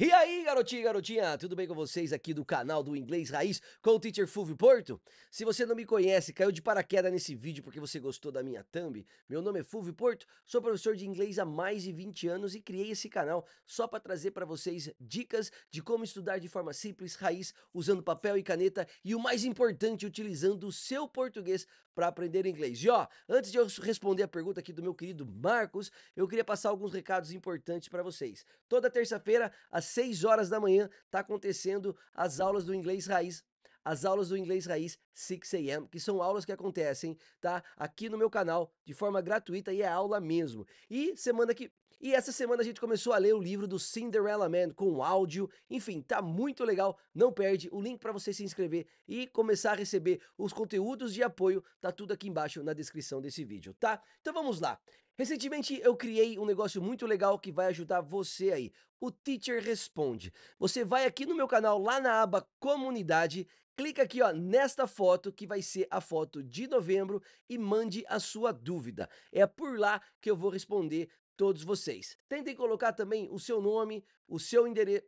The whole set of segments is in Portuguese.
E aí, garotinho e garotinha, tudo bem com vocês aqui do canal do Inglês Raiz com o Teacher Fulvio Porto? Se você não me conhece, caiu de paraquedas nesse vídeo porque você gostou da minha thumb, meu nome é Fulvio Porto, sou professor de inglês há mais de 20 anos e criei esse canal só para trazer para vocês dicas de como estudar de forma simples, raiz, usando papel e caneta e o mais importante, utilizando o seu português para aprender inglês. E ó, antes de eu responder a pergunta aqui do meu querido Marcos, eu queria passar alguns recados importantes para vocês. Toda terça-feira, às 6 horas da manhã está acontecendo as aulas do inglês raiz as aulas do Inglês Raiz 6 AM, que são aulas que acontecem, tá? Aqui no meu canal, de forma gratuita e é aula mesmo. E semana que e essa semana a gente começou a ler o livro do Cinderella Man com áudio. Enfim, tá muito legal. Não perde o link para você se inscrever e começar a receber os conteúdos de apoio. Tá tudo aqui embaixo na descrição desse vídeo, tá? Então vamos lá. Recentemente eu criei um negócio muito legal que vai ajudar você aí. O Teacher Responde. Você vai aqui no meu canal, lá na aba Comunidade, clica aqui ó, nesta foto que vai ser a foto de novembro e mande a sua dúvida. É por lá que eu vou responder todos vocês. Tentem colocar também o seu nome, o seu endereço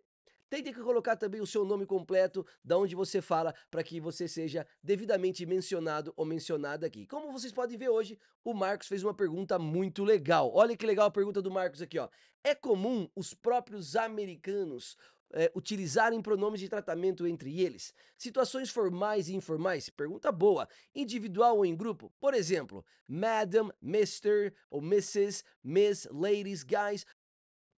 que colocar também o seu nome completo, da onde você fala, para que você seja devidamente mencionado ou mencionada aqui. Como vocês podem ver hoje, o Marcos fez uma pergunta muito legal. Olha que legal a pergunta do Marcos aqui, ó. É comum os próprios americanos é, utilizarem pronomes de tratamento entre eles? Situações formais e informais? Pergunta boa. Individual ou em grupo? Por exemplo, Madam, Mr. ou Mrs., Miss, Ladies, Guys.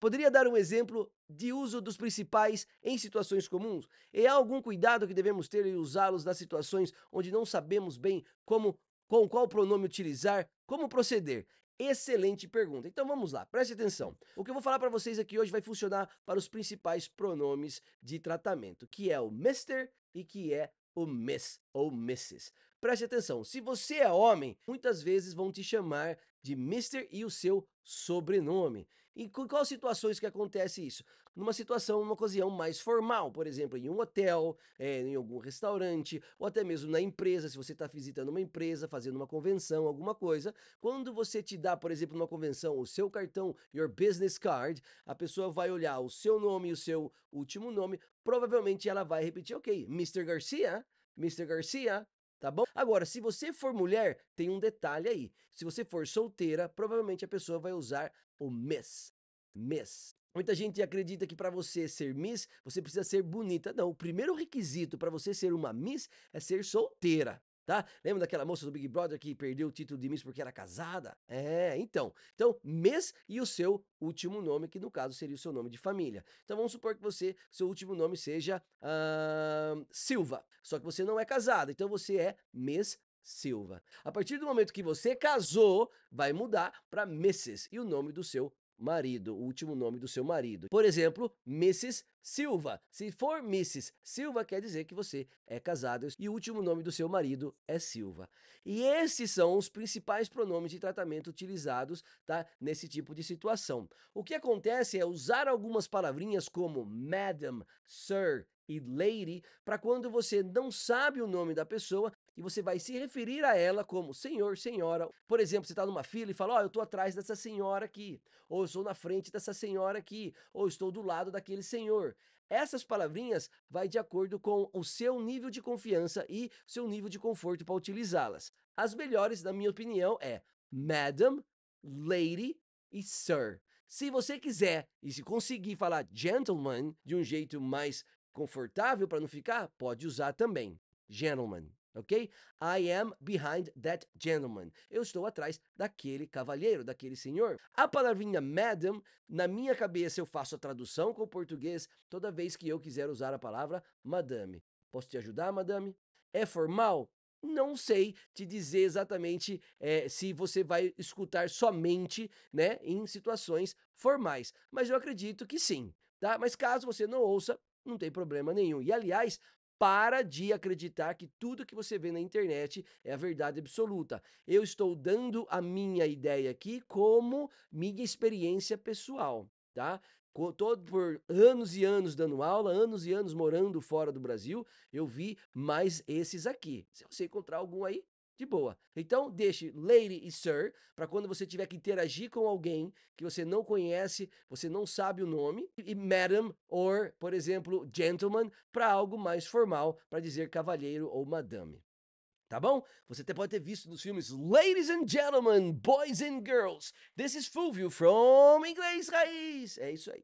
Poderia dar um exemplo de uso dos principais em situações comuns? E é há algum cuidado que devemos ter em usá-los nas situações onde não sabemos bem como com qual pronome utilizar, como proceder? Excelente pergunta. Então vamos lá, preste atenção. O que eu vou falar para vocês aqui hoje vai funcionar para os principais pronomes de tratamento, que é o Mr. e que é o Miss ou Mrs. Preste atenção, se você é homem, muitas vezes vão te chamar de Mr. e o seu sobrenome. E com quais situações que acontece isso? Numa situação, uma ocasião mais formal, por exemplo, em um hotel, é, em algum restaurante, ou até mesmo na empresa, se você está visitando uma empresa, fazendo uma convenção, alguma coisa. Quando você te dá, por exemplo, numa convenção, o seu cartão, your business card, a pessoa vai olhar o seu nome e o seu último nome, provavelmente ela vai repetir, ok, Mr. Garcia, Mr. Garcia, tá bom? Agora, se você for mulher, tem um detalhe aí. Se você for solteira, provavelmente a pessoa vai usar o Miss. Miss. Muita gente acredita que para você ser Miss, você precisa ser bonita. Não, o primeiro requisito para você ser uma Miss é ser solteira tá? Lembra daquela moça do Big Brother que perdeu o título de Miss porque era casada? É, então. Então, Miss e o seu último nome, que no caso seria o seu nome de família. Então, vamos supor que você, seu último nome seja uh, Silva, só que você não é casada, então você é Miss Silva. A partir do momento que você casou, vai mudar para Mrs. e o nome do seu marido, o último nome do seu marido. Por exemplo, Mrs. Silva. Se for Mrs. Silva, quer dizer que você é casado e o último nome do seu marido é Silva. E esses são os principais pronomes de tratamento utilizados tá, nesse tipo de situação. O que acontece é usar algumas palavrinhas como madam, sir, e lady para quando você não sabe o nome da pessoa e você vai se referir a ela como senhor, senhora. Por exemplo, você está numa fila e fala: Ó, oh, eu estou atrás dessa senhora aqui, ou eu estou na frente dessa senhora aqui, ou estou do lado daquele senhor. Essas palavrinhas vai de acordo com o seu nível de confiança e seu nível de conforto para utilizá-las. As melhores, na minha opinião, é Madam, Lady e Sir. Se você quiser e se conseguir falar gentleman de um jeito mais confortável para não ficar, pode usar também gentleman ok? I am behind that gentleman. Eu estou atrás daquele cavalheiro, daquele senhor. A palavrinha madam, na minha cabeça eu faço a tradução com o português toda vez que eu quiser usar a palavra madame. Posso te ajudar, madame? É formal? não sei te dizer exatamente é, se você vai escutar somente né, em situações formais, mas eu acredito que sim, tá? Mas caso você não ouça, não tem problema nenhum. E aliás, para de acreditar que tudo que você vê na internet é a verdade absoluta. Eu estou dando a minha ideia aqui como minha experiência pessoal, tá? Todo por anos e anos dando aula, anos e anos morando fora do Brasil, eu vi mais esses aqui. Se você encontrar algum aí, de boa. Então, deixe lady e sir para quando você tiver que interagir com alguém que você não conhece, você não sabe o nome, e madam or, por exemplo, gentleman para algo mais formal, para dizer cavalheiro ou madame. Tá bom? Você até pode ter visto nos filmes Ladies and Gentlemen, Boys and Girls. This is Fulvio from Inglês Raiz. É isso aí.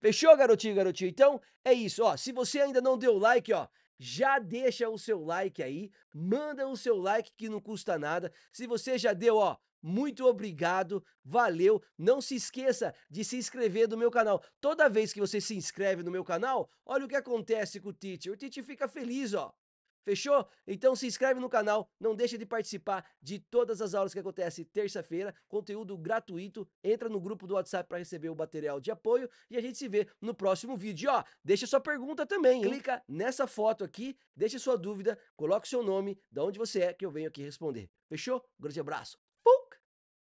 Fechou, garotinho, garotinho? Então, é isso, ó. Se você ainda não deu like, ó, já deixa o seu like aí, manda o seu like que não custa nada. Se você já deu, ó, muito obrigado, valeu. Não se esqueça de se inscrever no meu canal. Toda vez que você se inscreve no meu canal, olha o que acontece com o Tite. O Tite fica feliz, ó. Fechou? Então se inscreve no canal, não deixa de participar de todas as aulas que acontecem terça-feira, conteúdo gratuito. Entra no grupo do WhatsApp para receber o material de apoio e a gente se vê no próximo vídeo. E, ó, deixa sua pergunta também. Hein? Clica nessa foto aqui, deixa sua dúvida, coloca o seu nome, de onde você é que eu venho aqui responder. Fechou? Um grande abraço.